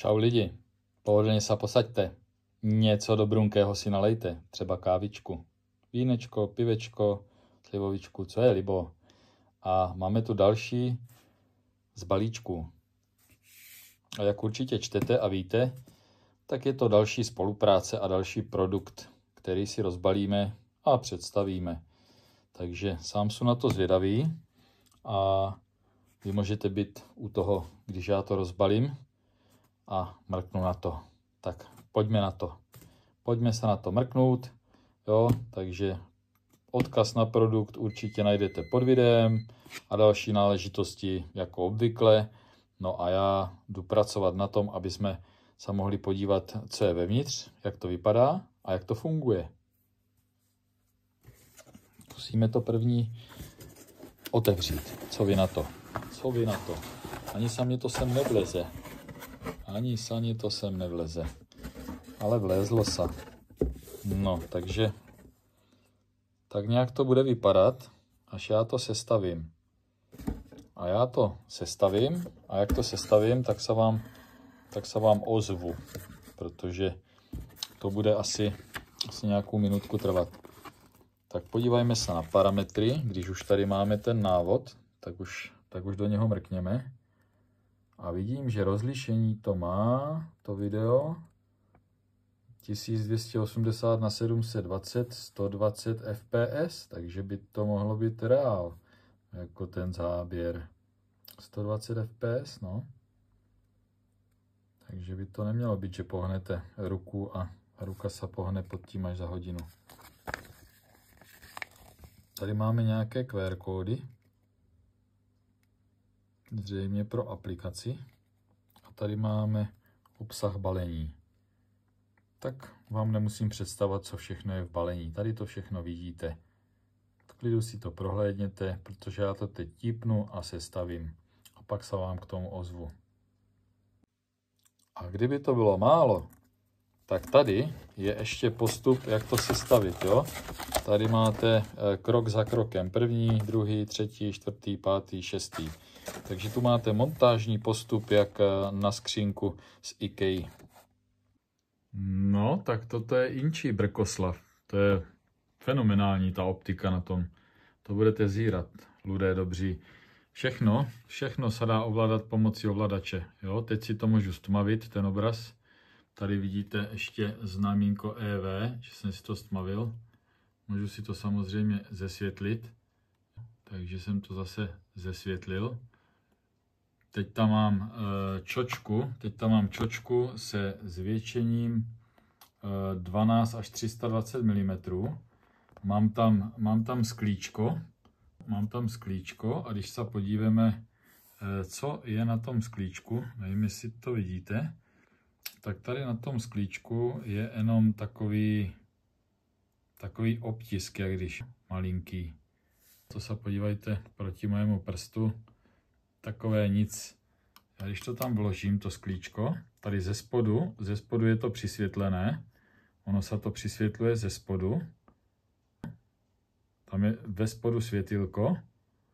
Čau lidi, pohodlně se posaďte. Něco dobrunkého si nalejte, třeba kávičku. Vínečko, pivečko, slivovičku, co je libo. A máme tu další z balíčku. A jak určitě čtete a víte, tak je to další spolupráce a další produkt, který si rozbalíme a představíme. Takže sám jsem na to zvědavý a vy můžete být u toho, když já to rozbalím a mrknu na to. Tak pojďme na to. Pojďme se na to mrknout. Jo, takže odkaz na produkt určitě najdete pod videem a další náležitosti jako obvykle. No a já jdu pracovat na tom, aby jsme se mohli podívat, co je vevnitř, jak to vypadá a jak to funguje. Musíme to první otevřít. Co vy na to? Co vy na to? Ani se mě to sem nebleze. Ani sani to sem nevleze. Ale vlézlo se. No, takže tak nějak to bude vypadat, až já to sestavím. A já to sestavím a jak to sestavím, tak se vám, tak se vám ozvu, protože to bude asi, asi nějakou minutku trvat. Tak podívejme se na parametry, když už tady máme ten návod, tak už, tak už do něho mrkněme. A vidím, že rozlišení to má, to video. 1280 na 720, 120 fps, takže by to mohlo být reál, jako ten záběr. 120 fps, no. Takže by to nemělo být, že pohnete ruku a ruka se pohne pod tím až za hodinu. Tady máme nějaké QR kódy zřejmě pro aplikaci. A tady máme obsah balení. Tak vám nemusím představovat, co všechno je v balení. Tady to všechno vidíte. V klidu si to prohlédněte, protože já to teď tipnu a sestavím. A pak se vám k tomu ozvu. A kdyby to bylo málo, tak tady je ještě postup, jak to sestavit. Jo? Tady máte eh, krok za krokem. První, druhý, třetí, čtvrtý, pátý, šestý. Takže tu máte montážní postup, jak eh, na skřínku z IKEA. No, tak toto je inčí Brkoslav. To je fenomenální ta optika na tom. To budete zírat, lidé dobří. Všechno, všechno se dá ovládat pomocí ovladače. Jo? Teď si to můžu stmavit, ten obraz Tady vidíte ještě znamínko EV, že jsem si to stmavil. Můžu si to samozřejmě zesvětlit, takže jsem to zase zesvětlil. Teď tam mám e, čočku, teď tam mám čočku se zvětšením 12 e, až 320 mm. Mám tam, mám tam sklíčko, mám tam sklíčko a když se podíváme, e, co je na tom sklíčku, nevím, jestli to vidíte, tak tady na tom sklíčku je jenom takový, takový obtisk, jak když malinký. To se podívejte proti mojemu prstu, takové nic. Já když to tam vložím, to sklíčko, tady ze spodu, ze spodu je to přisvětlené, ono se to přisvětluje ze spodu, tam je ve spodu světilko,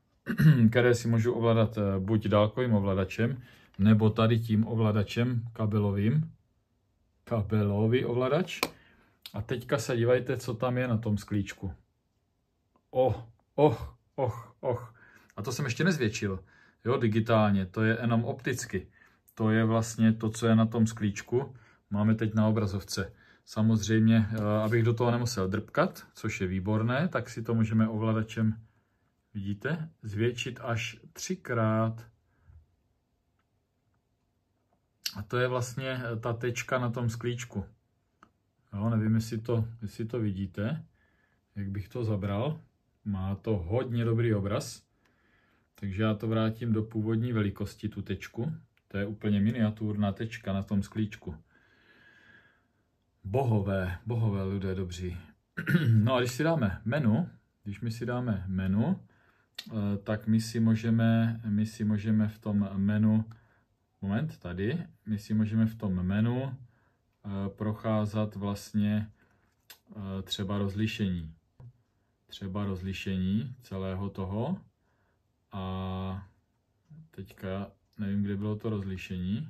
které si můžu ovládat eh, buď dálkovým ovladačem, nebo tady tím ovladačem kabelovým. Kabelový ovladač. A teďka se dívejte, co tam je na tom sklíčku. Oh, oh oh oh A to jsem ještě nezvětšil. Jo, digitálně, to je jenom opticky. To je vlastně to, co je na tom sklíčku. Máme teď na obrazovce. Samozřejmě, eh, abych do toho nemusel drpkat, což je výborné, tak si to můžeme ovladačem, vidíte, zvětšit až třikrát. A to je vlastně eh, ta tečka na tom sklíčku. Jo, nevím, jestli to, jestli to vidíte, jak bych to zabral. Má to hodně dobrý obraz. Takže já to vrátím do původní velikosti, tu tečku. To je úplně miniaturná tečka na tom sklíčku. Bohové, bohové lidé dobří. No a když si dáme menu, když my si dáme menu, eh, tak my si můžeme, my si můžeme v tom menu moment, tady, my si můžeme v tom menu eh, procházet vlastně eh, třeba rozlišení. Třeba rozlišení celého toho. A teďka nevím, kde bylo to rozlišení.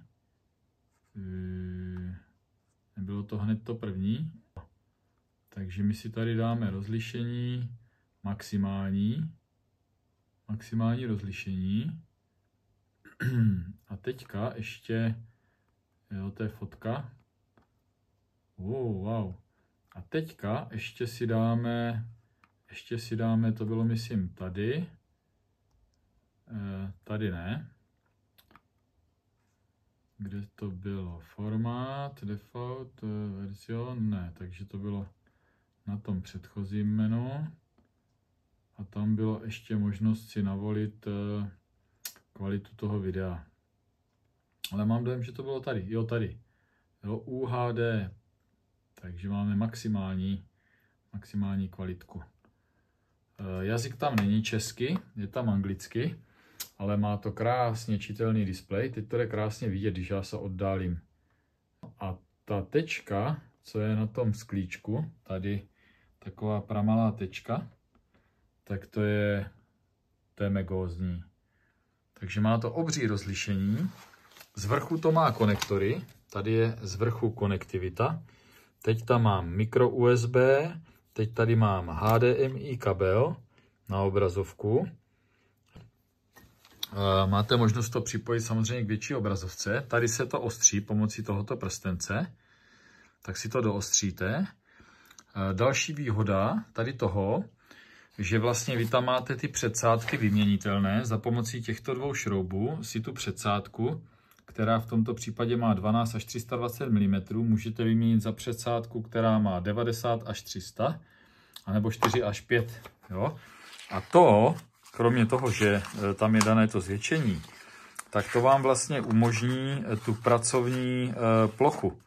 Eh, nebylo to hned to první. Takže my si tady dáme rozlišení maximální. Maximální rozlišení. A teďka ještě, jo, to je fotka. Wow, wow. A teďka ještě si dáme, ještě si dáme, to bylo myslím tady. E, tady ne. Kde to bylo? Formát, default, eh, version, ne, takže to bylo na tom předchozím menu. A tam bylo ještě možnost si navolit eh, kvalitu toho videa. Ale mám dojem, že to bylo tady. Jo, tady. Jo, UHD. Takže máme maximální, maximální kvalitku. E, jazyk tam není česky, je tam anglicky, ale má to krásně čitelný displej. Teď to je krásně vidět, když já se oddálím. A ta tečka, co je na tom sklíčku, tady taková pramalá tečka, tak to je, to je megózní. Takže má to obří rozlišení. Z vrchu to má konektory, tady je z vrchu konektivita. Teď tam mám micro USB, teď tady mám HDMI kabel na obrazovku. Eh, máte možnost to připojit samozřejmě k větší obrazovce. Tady se to ostří pomocí tohoto prstence, tak si to doostříte. Eh, další výhoda tady toho že vlastně vy tam máte ty předsádky vyměnitelné. Za pomocí těchto dvou šroubů si tu předsádku, která v tomto případě má 12 až 320 mm, můžete vyměnit za předsádku, která má 90 až 300, anebo 4 až 5. Jo? A to, kromě toho, že eh, tam je dané to zvětšení, tak to vám vlastně umožní eh, tu pracovní eh, plochu.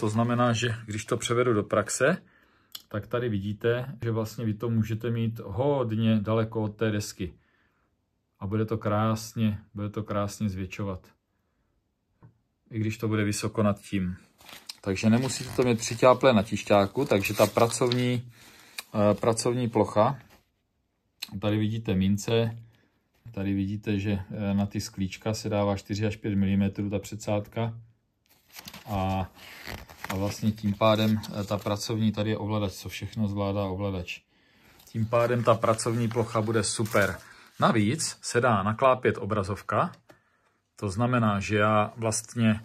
To znamená, že když to převedu do praxe, tak tady vidíte, že vlastně vy to můžete mít hodně daleko od té desky. A bude to krásně, bude to krásně zvětšovat. I když to bude vysoko nad tím. Takže nemusíte to mít přitáplé na tišťáku, takže ta pracovní, eh, pracovní plocha, tady vidíte mince, tady vidíte, že eh, na ty sklíčka se dává 4 až 5 mm ta předsádka, a, a vlastně tím pádem eh, ta pracovní, tady je ovladač, co všechno zvládá ovladač. Tím pádem ta pracovní plocha bude super. Navíc se dá naklápět obrazovka, to znamená, že já vlastně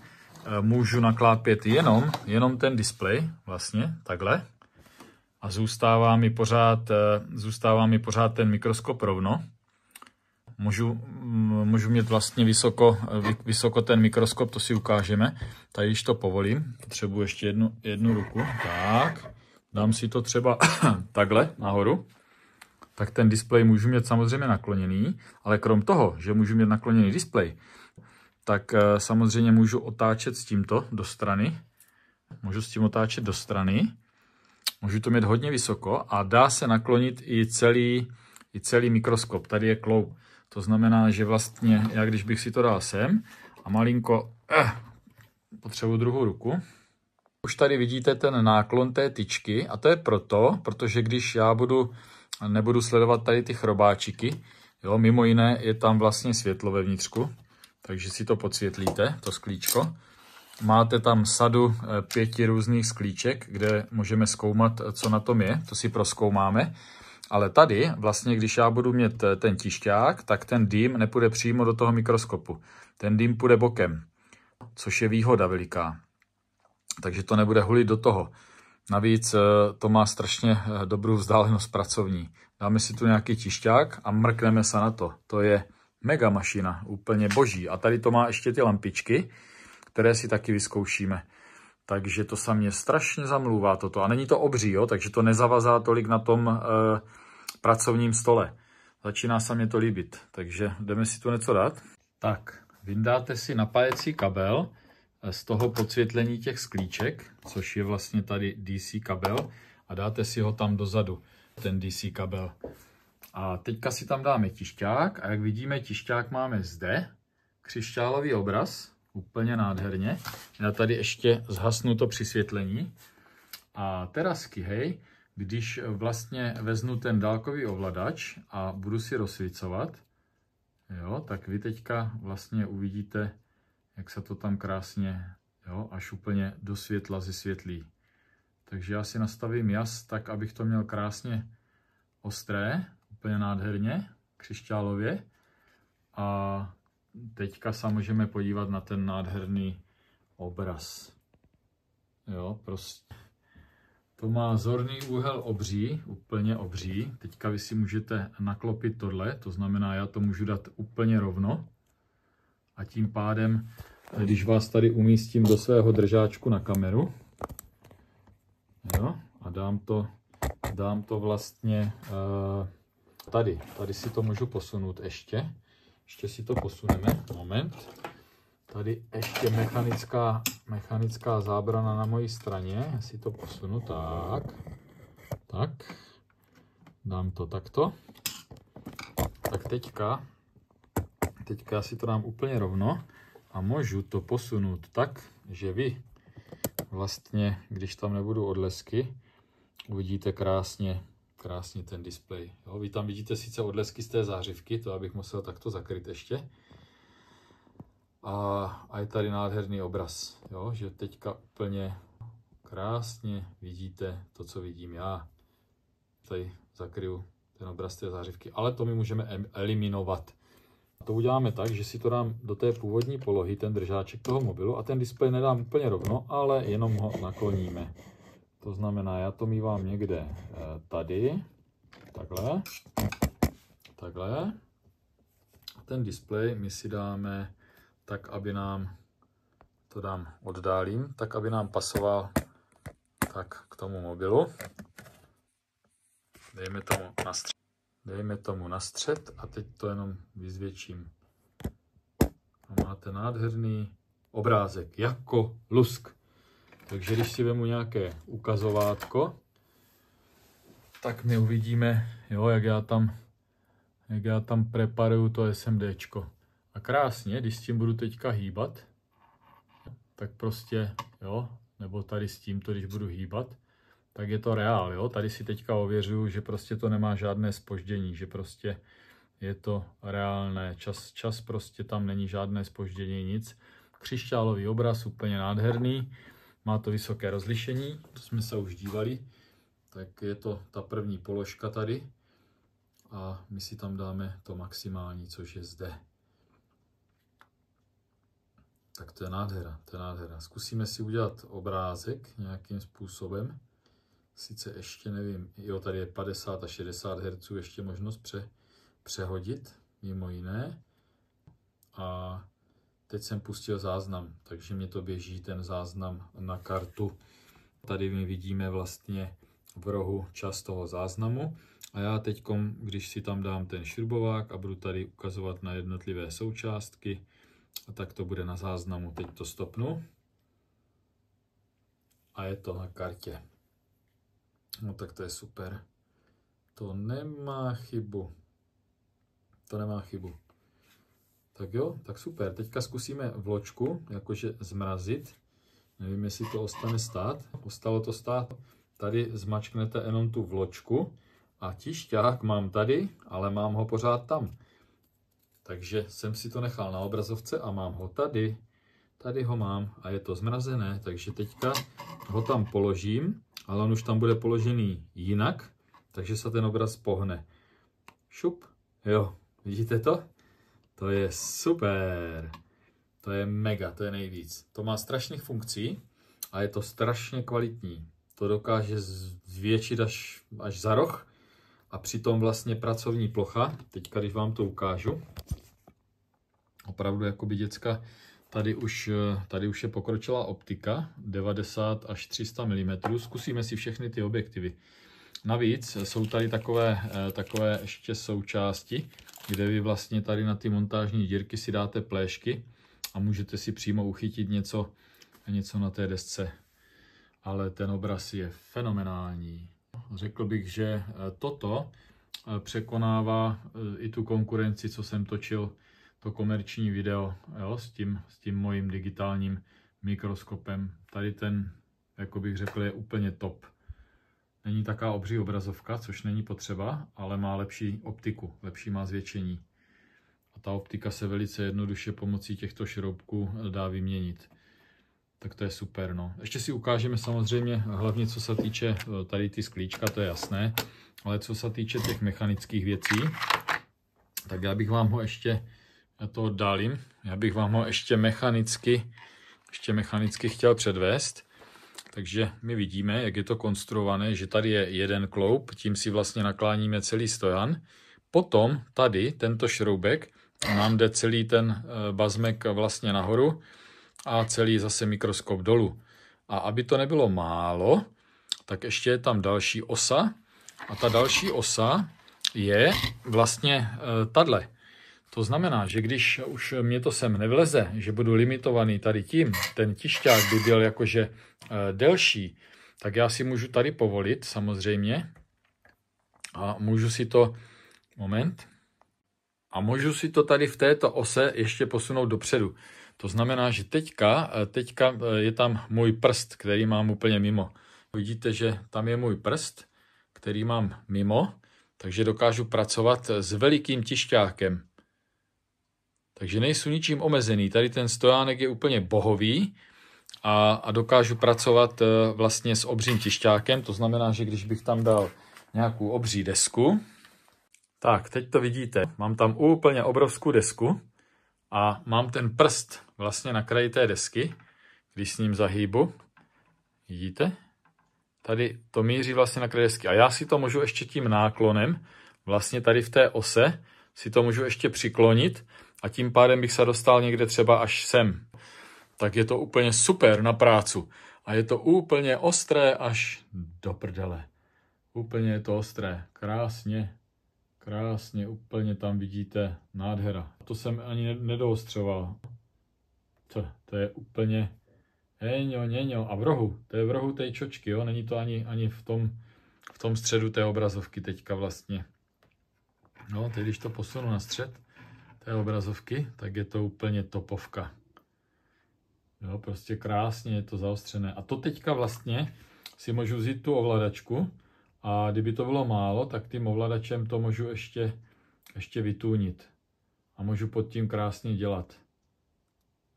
eh, můžu naklápět jenom, jenom ten displej, vlastně takhle, a zůstává mi pořád, eh, zůstává mi pořád ten mikroskop rovno. Můžu, můžu mít vlastně vysoko, vysoko ten mikroskop, to si ukážeme. Tady, když to povolím, potřebuji ještě jednu, jednu ruku. Tak, dám si to třeba takhle nahoru. Tak ten displej můžu mít samozřejmě nakloněný, ale krom toho, že můžu mít nakloněný displej, tak eh, samozřejmě můžu otáčet s tímto do strany. Můžu s tím otáčet do strany. Můžu to mít hodně vysoko a dá se naklonit i celý, i celý mikroskop. Tady je kloub. To znamená, že vlastně já když bych si to dal sem a malinko eh, potřebuji druhou ruku, už tady vidíte ten náklon té tyčky a to je proto, protože když já budu, nebudu sledovat tady ty chrobáčiky, jo, mimo jiné je tam vlastně světlo ve vnitřku, takže si to podsvětlíte, to sklíčko. Máte tam sadu eh, pěti různých sklíček, kde můžeme zkoumat, eh, co na tom je, to si proskoumáme. Ale tady vlastně, když já budu mít eh, ten tišťák, tak ten dým nepůjde přímo do toho mikroskopu. Ten dým půjde bokem, což je výhoda veliká. Takže to nebude hulit do toho. Navíc eh, to má strašně eh, dobrou vzdálenost pracovní. Dáme si tu nějaký tišťák a mrkneme se na to. To je mega mašina, úplně boží. A tady to má ještě ty lampičky, které si taky vyzkoušíme. Takže to se mě strašně zamlouvá toto. A není to obří, jo? takže to nezavazá tolik na tom e, pracovním stole. Začíná se mě to líbit, takže jdeme si tu něco dát. Tak, vyndáte si napájecí kabel eh, z toho podsvětlení těch sklíček, což je vlastně tady DC kabel a dáte si ho tam dozadu, ten DC kabel. A teďka si tam dáme tišťák a jak vidíme, tišťák máme zde, křišťálový obraz, Úplně nádherně. Já tady ještě zhasnu to přisvětlení. A terasky, hej, když vlastně veznu ten dálkový ovladač a budu si rozsvícovat, jo, tak vy teďka vlastně uvidíte, jak se to tam krásně, jo, až úplně do světla zesvětlí. Takže já si nastavím jas tak, abych to měl krásně ostré, úplně nádherně, křišťálově. A teďka se můžeme podívat na ten nádherný obraz. Jo, prostě. To má zorný úhel obří, úplně obří. Teďka vy si můžete naklopit tohle, to znamená, já to můžu dát úplně rovno. A tím pádem, když vás tady umístím do svého držáčku na kameru, jo, a dám to, dám to vlastně uh, tady, tady si to můžu posunout ještě ještě si to posuneme, moment. Tady ještě mechanická, mechanická zábrana na mojí straně. Já si to posunu tak. Tak. Dám to takto. Tak teďka, teďka si to dám úplně rovno a můžu to posunout tak, že vy vlastně, když tam nebudou odlesky, uvidíte krásně krásně ten displej. Jo, vy tam vidíte sice odlesky z té zářivky, to abych musel takto zakryt ještě. A, a je tady nádherný obraz, jo, že teďka úplně krásně vidíte to, co vidím já. Tady zakryju ten obraz té zářivky, ale to my můžeme eliminovat. To uděláme tak, že si to dám do té původní polohy, ten držáček toho mobilu a ten displej nedám úplně rovno, ale jenom ho nakloníme. To znamená, já to mívám někde eh, tady, takhle, takhle. Ten displej my si dáme tak, aby nám, to dám oddálím, tak, aby nám pasoval tak k tomu mobilu. Dejme tomu na střed. Dejme tomu na střed a teď to jenom vyzvětším. A máte nádherný obrázek jako lusk. Takže když si vemu nějaké ukazovátko, tak my uvidíme, jo, jak já tam, jak já tam preparuju to čko. A krásně, když s tím budu teďka hýbat, tak prostě, jo, nebo tady s tímto, když budu hýbat, tak je to reál, jo. Tady si teďka ověřuju, že prostě to nemá žádné spoždění, že prostě je to reálné. Čas, čas prostě tam není žádné spoždění, nic. Křišťálový obraz, úplně nádherný. Má to vysoké rozlišení, to jsme se už dívali. Tak je to ta první položka tady. A my si tam dáme to maximální, což je zde. Tak to je nádhera, to je nádhera. Zkusíme si udělat obrázek nějakým způsobem. Sice ještě nevím, jo, tady je 50 a 60 Hz ještě možnost pře, přehodit, mimo jiné. A Teď jsem pustil záznam, takže mě to běží ten záznam na kartu. Tady my vidíme vlastně v rohu čas toho záznamu. A já teď, když si tam dám ten šrubovák a budu tady ukazovat na jednotlivé součástky, tak to bude na záznamu. Teď to stopnu a je to na kartě. No tak to je super. To nemá chybu. To nemá chybu. Tak jo, tak super. Teďka zkusíme vločku, jakože zmrazit. Nevím, jestli to ostane stát. Ostalo to stát. Tady zmačknete jenom tu vločku a tišťák mám tady, ale mám ho pořád tam. Takže jsem si to nechal na obrazovce a mám ho tady. Tady ho mám a je to zmrazené, takže teďka ho tam položím, ale on už tam bude položený jinak, takže se ten obraz pohne. Šup, jo, vidíte to? To je super. To je mega, to je nejvíc. To má strašných funkcí a je to strašně kvalitní. To dokáže zvětšit až, až za roh a přitom vlastně pracovní plocha, teďka když vám to ukážu, opravdu jako by děcka, tady už, tady už je pokročila optika 90 až 300 mm. Zkusíme si všechny ty objektivy. Navíc jsou tady takové, eh, takové ještě součásti, kde vy vlastně tady na ty montážní dírky si dáte plešky a můžete si přímo uchytit něco, něco na té desce. Ale ten obraz je fenomenální. Řekl bych, že eh, toto eh, překonává i tu konkurenci, co jsem točil to komerční video jo, s, tím, s tím mojím digitálním mikroskopem. Tady ten, jako bych řekl, je úplně top. Není taká obří obrazovka, což není potřeba, ale má lepší optiku, lepší má zvětšení. A ta optika se velice jednoduše pomocí těchto šroubků dá vyměnit. Tak to je super. No. Ještě si ukážeme samozřejmě, hlavně co se týče eh, tady ty sklíčka, to je jasné, ale co se týče těch mechanických věcí, tak já bych vám ho ještě, já to oddálím, já bych vám ho ještě mechanicky, ještě mechanicky chtěl předvést. Takže my vidíme, jak je to konstruované, že tady je jeden kloup, tím si vlastně nakláníme celý stojan. Potom tady tento šroubek nám jde celý ten eh, bazmek vlastně nahoru a celý zase mikroskop dolů. A aby to nebylo málo, tak ještě je tam další osa. A ta další osa je vlastně eh, tadle. To znamená, že když už mě to sem nevleze, že budu limitovaný tady tím, ten tišťák by byl jakože eh, delší, tak já si můžu tady povolit samozřejmě a můžu si to, moment, a můžu si to tady v této ose ještě posunout dopředu. To znamená, že teďka, eh, teďka eh, je tam můj prst, který mám úplně mimo. Vidíte, že tam je můj prst, který mám mimo, takže dokážu pracovat s velikým tišťákem. Takže nejsou ničím omezený. Tady ten stojánek je úplně bohový a, a dokážu pracovat eh, vlastně s obřím tišťákem. To znamená, že když bych tam dal nějakou obří desku, tak teď to vidíte. Mám tam úplně obrovskou desku a mám ten prst vlastně na kraji té desky, když s ním zahýbu. Vidíte? Tady to míří vlastně na kraj desky. A já si to můžu ještě tím náklonem, vlastně tady v té ose, si to můžu ještě přiklonit a tím pádem bych se dostal někde třeba až sem. Tak je to úplně super na prácu. A je to úplně ostré až do prdele. Úplně je to ostré. Krásně. Krásně, úplně tam vidíte nádhera. To jsem ani nedoostřoval. To, to je úplně... Eňo, něňo. A v rohu. To je v rohu té čočky, jo? Není to ani, ani v, tom, v tom středu té obrazovky teďka vlastně. No, teď když to posunu na střed, té obrazovky, tak je to úplně topovka. Jo, prostě krásně je to zaostřené. A to teďka vlastně si můžu vzít tu ovladačku a kdyby to bylo málo, tak tím ovladačem to můžu ještě, ještě vytůnit. A můžu pod tím krásně dělat.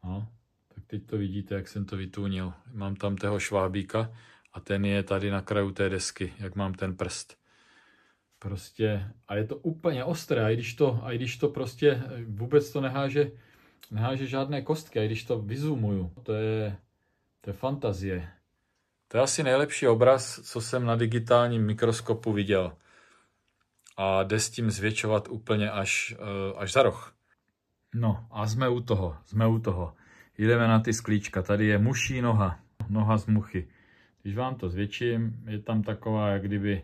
No, tak teď to vidíte, jak jsem to vytůnil. Mám tam toho švábíka a ten je tady na kraju té desky, jak mám ten prst. Prostě, a je to úplně ostré, a i když to, a i když to prostě eh, vůbec to neháže, neháže žádné kostky, a i když to vyzumuju, to je, to je fantazie. To je asi nejlepší obraz, co jsem na digitálním mikroskopu viděl. A jde s tím zvětšovat úplně až, eh, až za roh. No a jsme u toho, jsme u toho. Jdeme na ty sklíčka, tady je muší noha, noha z muchy. Když vám to zvětším, je tam taková, jak kdyby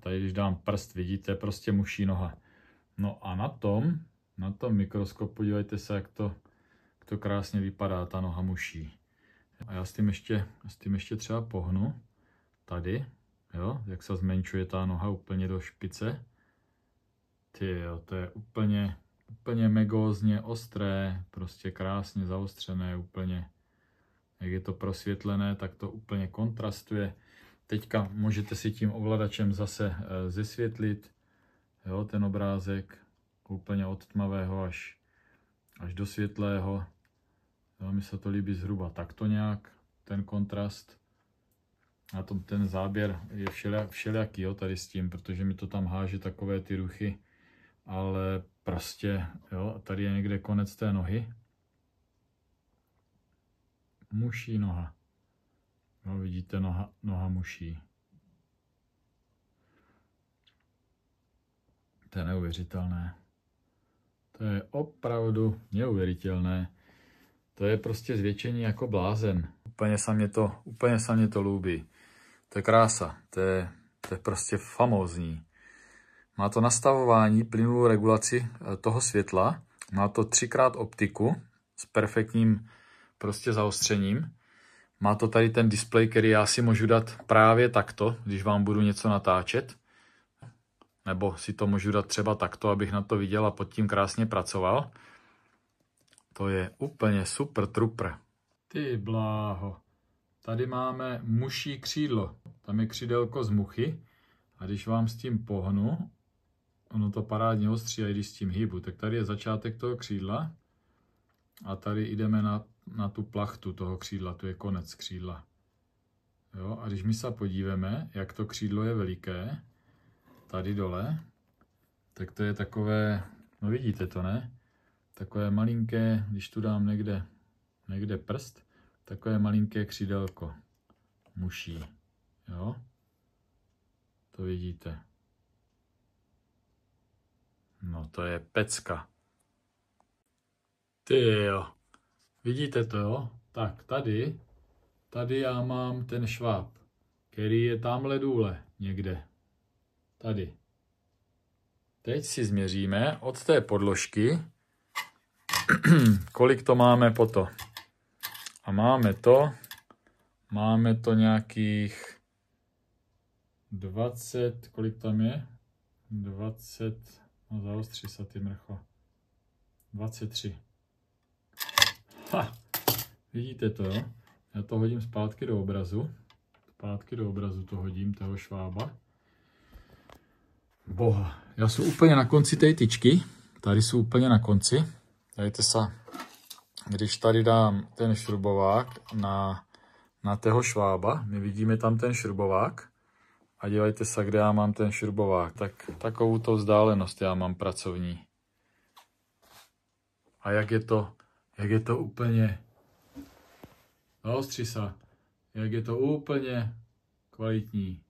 Tady, když dám prst, vidíte, prostě muší noha. No a na tom, na tom mikroskopu, podívejte se, jak to, jak to krásně vypadá, ta noha muší. A já s tím ještě, s tím ještě třeba pohnu. Tady, jo, jak se zmenšuje ta noha úplně do špice. Ty jo, to je úplně, úplně megózně ostré, prostě krásně zaostřené, úplně, jak je to prosvětlené, tak to úplně kontrastuje. Teďka můžete si tím ovladačem zase eh, zesvětlit jo, ten obrázek úplně od tmavého až, až do světlého. Jo, mi se to líbí zhruba takto nějak, ten kontrast. a tom ten záběr je všelijak, všelijaký jo, tady s tím, protože mi to tam háže takové ty ruchy, ale prostě jo, tady je někde konec té nohy. Muší noha. No, vidíte noha, noha muší. To je neuvěřitelné. To je opravdu neuvěřitelné. To je prostě zvětšení jako blázen. Úplně se mě to, úplně se mě to lůbí. To je krása, to je, to je prostě famózní. Má to nastavování, plynulou regulaci eh, toho světla, má to třikrát optiku s perfektním prostě zaostřením má to tady ten display, který já si můžu dát právě takto, když vám budu něco natáčet. Nebo si to můžu dát třeba takto, abych na to viděl a pod tím krásně pracoval. To je úplně super trupr. Ty bláho. Tady máme muší křídlo. Tam je křídelko z muchy. A když vám s tím pohnu, ono to parádně ostří, a když s tím hýbu, tak tady je začátek toho křídla. A tady jdeme na na tu plachtu toho křídla, tu je konec křídla. Jo? A když my se podíváme, jak to křídlo je veliké, tady dole, tak to je takové, no vidíte to, ne? Takové malinké, když tu dám někde, někde prst, takové malinké křídelko muší. Jo? To vidíte. No to je pecka. Ty jo. Vidíte to, jo? Tak tady, tady já mám ten šváb, který je tamhle důle někde. Tady. Teď si změříme od té podložky, kolik to máme po to. A máme to, máme to nějakých 20, kolik tam je? 20, no zaostří se ty mrcho. 23. Ha, vidíte to, jo? Já to hodím zpátky do obrazu. Zpátky do obrazu to hodím, toho švába. Boha, já jsem úplně na konci té tyčky. Tady jsou úplně na konci. Dajte se, když tady dám ten šrubovák na, na toho švába, my vidíme tam ten šrubovák a dívejte se, kde já mám ten šrubovák. Tak takovou to vzdálenost já mám pracovní. A jak je to jak je to úplně Zaostřisa, jak je to úplně kvalitní.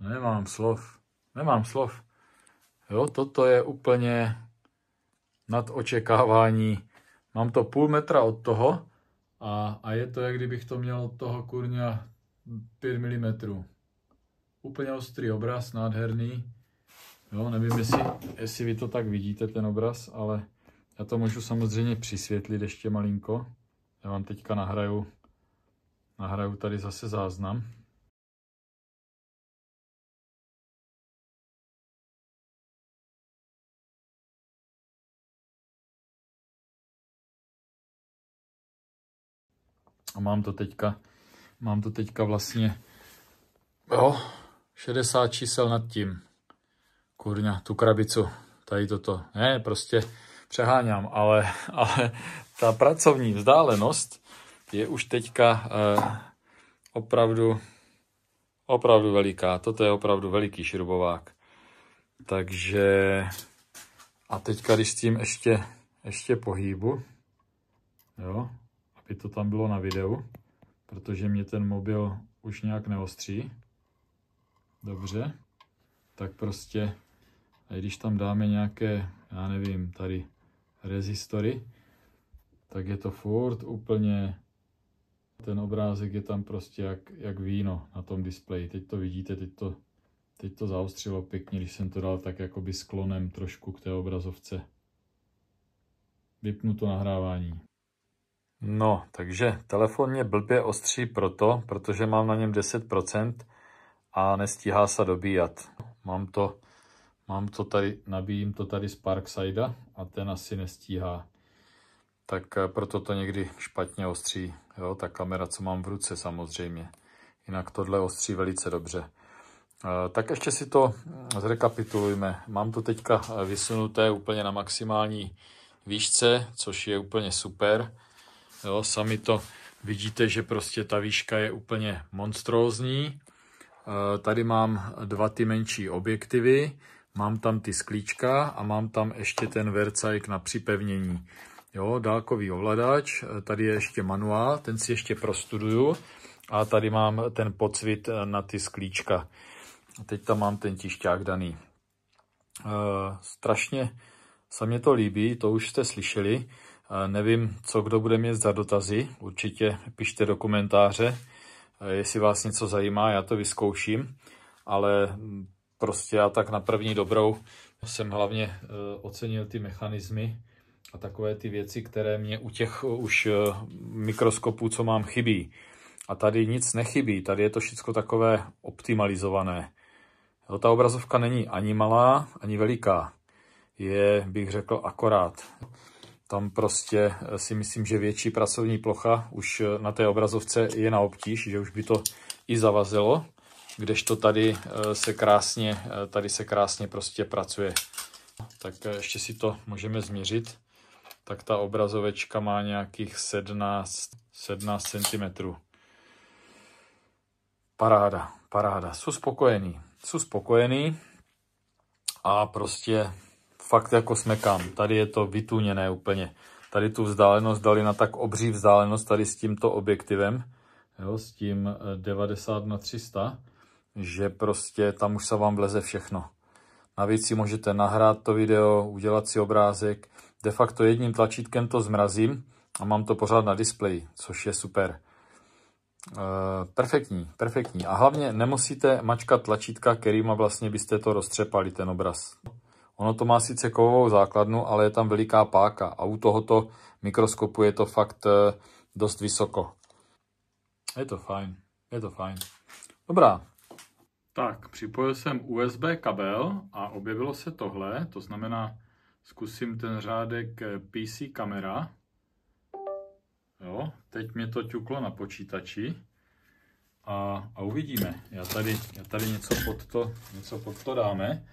Nemám slov. Nemám slov. Jo, toto je úplně nad očekávání. Mám to půl metra od toho a, a je to, jak kdybych to měl od toho kurňa 5 mm. Úplně ostrý obraz, nádherný. Jo, nevím, jestli, jestli vy to tak vidíte, ten obraz, ale já to můžu samozřejmě přisvětlit ještě malinko. Já vám teďka nahraju, nahraju tady zase záznam. A mám to teďka, mám to teďka vlastně, jo, 60 čísel nad tím kurňa, tu krabicu, tady toto. Ne, prostě přeháňám, ale, ale ta pracovní vzdálenost je už teďka eh, opravdu, opravdu veliká. Toto je opravdu veliký šrubovák. Takže a teďka, když s tím ještě, ještě pohýbu, jo, aby to tam bylo na videu, protože mě ten mobil už nějak neostří. Dobře, tak prostě a když tam dáme nějaké, já nevím, tady rezistory, tak je to furt úplně, ten obrázek je tam prostě jak, jak víno na tom displeji. Teď to vidíte, teď to, teď to zaostřilo pěkně, když jsem to dal tak jakoby sklonem trošku k té obrazovce. Vypnu to nahrávání. No, takže telefon mě blbě ostří proto, protože mám na něm 10% a nestíhá se dobíjat. Mám to Mám to tady, nabíjím to tady z parkside a ten asi nestíhá. Tak eh, proto to někdy špatně ostří, jo, ta kamera, co mám v ruce samozřejmě. Jinak tohle ostří velice dobře. Eh, tak ještě si to hm, zrekapitulujme. Mám to teďka eh, vysunuté úplně na maximální výšce, což je úplně super. Jo, sami to vidíte, že prostě ta výška je úplně monstrózní. Tady mám dva ty menší objektivy. Mám tam ty sklíčka a mám tam ještě ten vercajk na připevnění. Jo, dálkový ovladač, tady je ještě manuál, ten si ještě prostuduju a tady mám ten pocvit na ty sklíčka. Teď tam mám ten tišťák daný. E, strašně se mě to líbí, to už jste slyšeli. E, nevím, co kdo bude mít za dotazy, určitě pište do komentáře, e, jestli vás něco zajímá, já to vyzkouším, ale prostě já tak na první dobrou jsem hlavně e, ocenil ty mechanismy a takové ty věci, které mě u těch e, už e, mikroskopů, co mám, chybí. A tady nic nechybí, tady je to všechno takové optimalizované. No, ta obrazovka není ani malá, ani veliká. Je, bych řekl, akorát. Tam prostě si myslím, že větší pracovní plocha už na té obrazovce je na obtíž, že už by to i zavazilo kdežto tady eh, se krásně, eh, tady se krásně prostě pracuje. Tak eh, ještě si to můžeme změřit. Tak ta obrazovečka má nějakých 17, 17 cm. Paráda, paráda. Jsou spokojený, jsou spokojený a prostě fakt jako smekám. Tady je to vytuněné úplně. Tady tu vzdálenost dali na tak obří vzdálenost tady s tímto objektivem, jo, s tím 90 na 300 že prostě tam už se vám vleze všechno. Navíc si můžete nahrát to video, udělat si obrázek. De facto jedním tlačítkem to zmrazím a mám to pořád na displeji, což je super. E, perfektní, perfektní. A hlavně nemusíte mačkat tlačítka, kterýma vlastně byste to roztřepali, ten obraz. Ono to má sice kovovou základnu, ale je tam veliká páka a u tohoto mikroskopu je to fakt eh, dost vysoko. Je to fajn, je to fajn. Dobrá, tak, připojil jsem USB kabel a objevilo se tohle, to znamená, zkusím ten řádek eh, PC kamera. Jo, teď mě to ťuklo na počítači a, a uvidíme. Já tady, já tady něco, pod to, něco pod to dáme,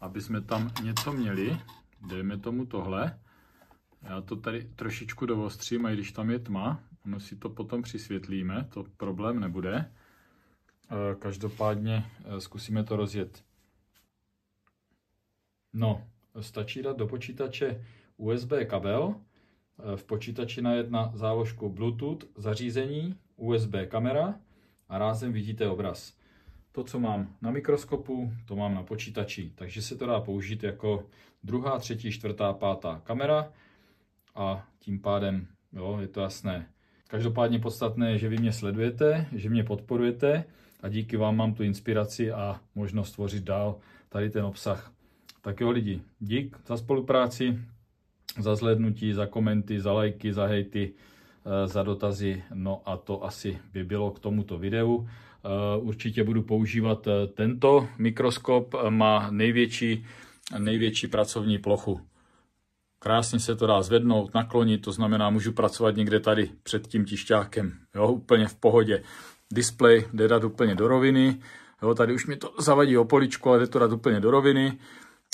aby jsme tam něco měli. Dejme tomu tohle. Já to tady trošičku dovostřím, a když tam je tma, ono si to potom přisvětlíme, to problém nebude. Eh, každopádně eh, zkusíme to rozjet. No, stačí dát do počítače USB kabel, eh, v počítači na jedna záložku Bluetooth, zařízení, USB kamera a rázem vidíte obraz. To, co mám na mikroskopu, to mám na počítači, takže se to dá použít jako druhá, třetí, čtvrtá, pátá kamera a tím pádem jo, je to jasné. Každopádně podstatné je, že vy mě sledujete, že mě podporujete, a díky vám mám tu inspiraci a možnost tvořit dál tady ten obsah. Tak jo lidi, dík za spolupráci, za zhlednutí, za komenty, za lajky, za hejty, eh, za dotazy. No a to asi by bylo k tomuto videu. Eh, určitě budu používat eh, tento mikroskop, má největší, největší pracovní plochu. Krásně se to dá zvednout, naklonit, to znamená, můžu pracovat někde tady před tím tišťákem, jo, úplně v pohodě display jde dát úplně do roviny. Jo, tady už mi to zavadí o poličku, ale jde to dát úplně do roviny.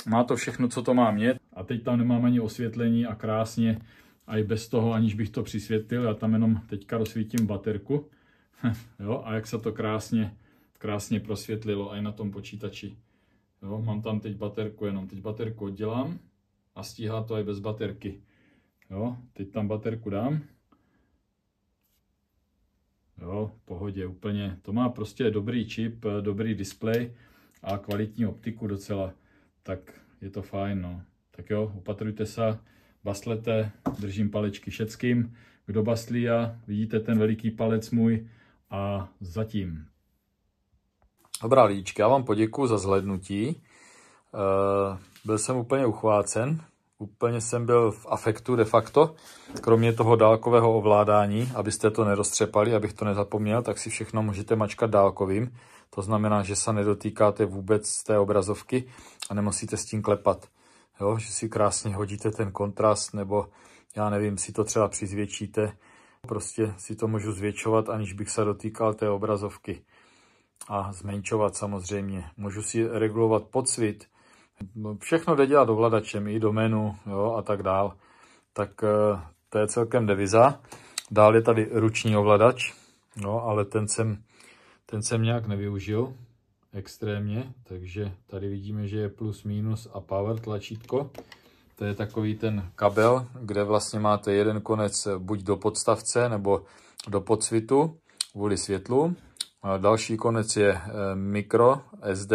Má to všechno, co to má mít. A teď tam nemám ani osvětlení a krásně, a i bez toho, aniž bych to přisvětlil, já tam jenom teďka rozsvítím baterku. jo, a jak se to krásně, krásně prosvětlilo, i na tom počítači. Jo, mám tam teď baterku jenom, teď baterku oddělám a stíhá to i bez baterky. Jo, teď tam baterku dám Jo, pohodě, úplně. To má prostě dobrý čip, dobrý displej a kvalitní optiku docela. Tak je to fajn, no. Tak jo, opatrujte se, baslete, držím palečky všetkým. Kdo baslí a vidíte ten veliký palec můj a zatím. Dobrá, Líčka, já vám poděkuji za zhlednutí. Eh, byl jsem úplně uchvácen, Úplně jsem byl v afektu de facto. Kromě toho dálkového ovládání, abyste to neroztřepali, abych to nezapomněl, tak si všechno můžete mačkat dálkovým. To znamená, že se nedotýkáte vůbec té obrazovky a nemusíte s tím klepat. Jo? Že si krásně hodíte ten kontrast nebo já nevím, si to třeba přizvětšíte. Prostě si to můžu zvětšovat, aniž bych se dotýkal té obrazovky. A zmenšovat samozřejmě. Můžu si regulovat podsvit, No, všechno jde dělat ovladačem, i do jo, a tak dál. Tak eh, to je celkem deviza. Dál je tady ruční ovladač, no, ale ten jsem, ten jsem nějak nevyužil extrémně, takže tady vidíme, že je plus minus a power tlačítko. To je takový ten kabel, kde vlastně máte jeden konec eh, buď do podstavce nebo do podsvitu kvůli světlu. A další konec je eh, mikro SD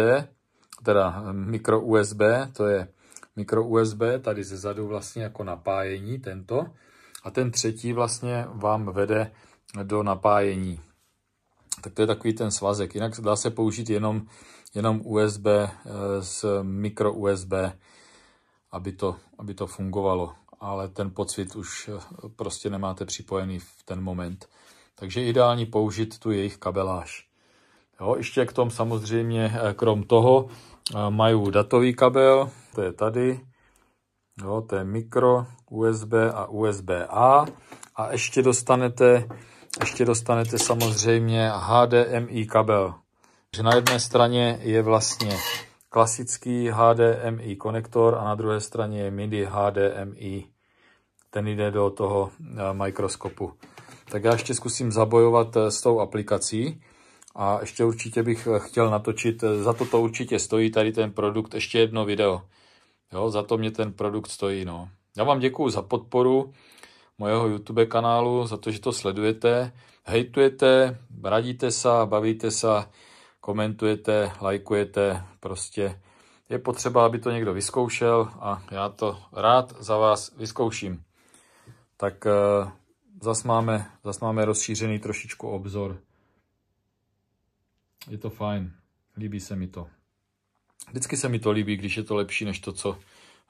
teda mikro USB, to je mikro USB, tady ze zadu vlastně jako napájení tento a ten třetí vlastně vám vede do napájení. Tak to je takový ten svazek, jinak dá se použít jenom, jenom USB eh, s mikro USB, aby to, aby to fungovalo, ale ten pocit už eh, prostě nemáte připojený v ten moment. Takže ideální použít tu jejich kabeláž. Jo, ještě k tomu samozřejmě, eh, krom toho, eh, mají datový kabel, to je tady, jo, to je mikro, USB a USB-A a ještě dostanete, ještě dostanete samozřejmě HDMI kabel. Že na jedné straně je vlastně klasický HDMI konektor a na druhé straně je MIDI HDMI. Ten jde do toho eh, mikroskopu. Tak já ještě zkusím zabojovat s tou aplikací a ještě určitě bych eh, chtěl natočit, eh, za to to určitě stojí tady ten produkt, ještě jedno video. Jo, za to mě ten produkt stojí, no. Já vám děkuju za podporu mojeho YouTube kanálu, za to, že to sledujete, hejtujete, radíte se, bavíte se, komentujete, lajkujete, prostě je potřeba, aby to někdo vyzkoušel a já to rád za vás vyzkouším. Tak eh, zas máme, zas máme rozšířený trošičku obzor je to fajn, líbí se mi to. Vždycky se mi to líbí, když je to lepší než to, co,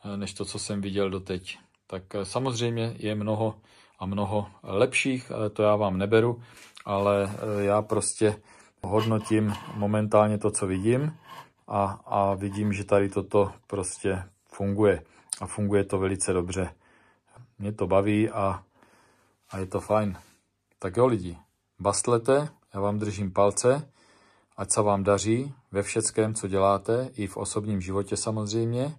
eh, než to, co jsem viděl doteď. Tak eh, samozřejmě je mnoho a mnoho lepších, to já vám neberu, ale eh, já prostě hodnotím momentálně to, co vidím a, a vidím, že tady toto prostě funguje a funguje to velice dobře. Mě to baví a, a je to fajn. Tak jo lidi, bastlete, já vám držím palce Ať se vám daří ve všeckém, co děláte, i v osobním životě samozřejmě.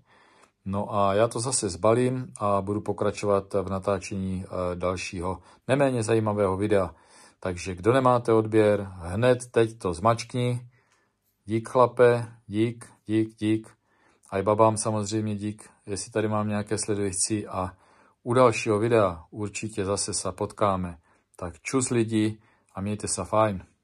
No a já to zase zbalím a budu pokračovat v natáčení eh, dalšího neméně zajímavého videa. Takže kdo nemáte odběr, hned teď to zmačkni. Dík chlape, dík, dík, dík. A i babám samozřejmě dík, jestli tady mám nějaké sledující a u dalšího videa určitě zase se potkáme. Tak čus lidi a mějte se fajn.